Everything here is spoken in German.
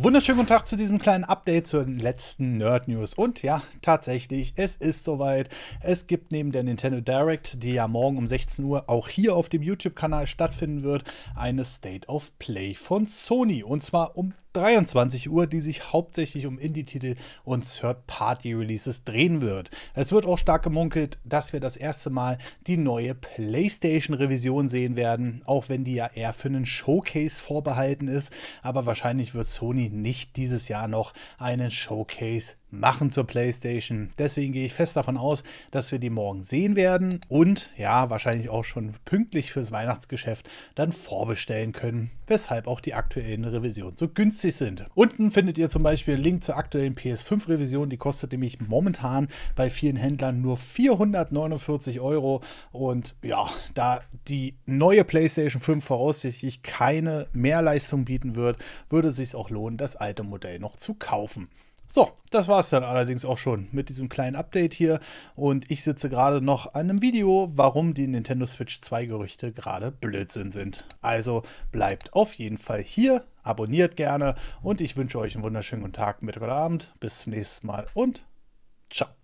Wunderschönen guten Tag zu diesem kleinen Update zur letzten Nerd News. Und ja, tatsächlich, es ist soweit. Es gibt neben der Nintendo Direct, die ja morgen um 16 Uhr auch hier auf dem YouTube-Kanal stattfinden wird, eine State of Play von Sony. Und zwar um 23 Uhr, die sich hauptsächlich um Indie-Titel und Third-Party-Releases drehen wird. Es wird auch stark gemunkelt, dass wir das erste Mal die neue PlayStation-Revision sehen werden, auch wenn die ja eher für einen Showcase vorbehalten ist. Aber wahrscheinlich wird Sony nicht dieses Jahr noch einen Showcase machen zur PlayStation. Deswegen gehe ich fest davon aus, dass wir die morgen sehen werden und ja, wahrscheinlich auch schon pünktlich fürs Weihnachtsgeschäft dann vorbestellen können, weshalb auch die aktuellen Revisionen so günstig sind. Unten findet ihr zum Beispiel einen Link zur aktuellen PS5-Revision, die kostet nämlich momentan bei vielen Händlern nur 449 Euro und ja, da die neue PlayStation 5 voraussichtlich keine Mehrleistung bieten wird, würde es sich auch lohnen, das alte Modell noch zu kaufen. So, das war es dann allerdings auch schon mit diesem kleinen Update hier und ich sitze gerade noch an einem Video, warum die Nintendo Switch 2 Gerüchte gerade Blödsinn sind. Also bleibt auf jeden Fall hier, abonniert gerne und ich wünsche euch einen wunderschönen guten Tag, Mittag oder Abend. Bis zum nächsten Mal und ciao.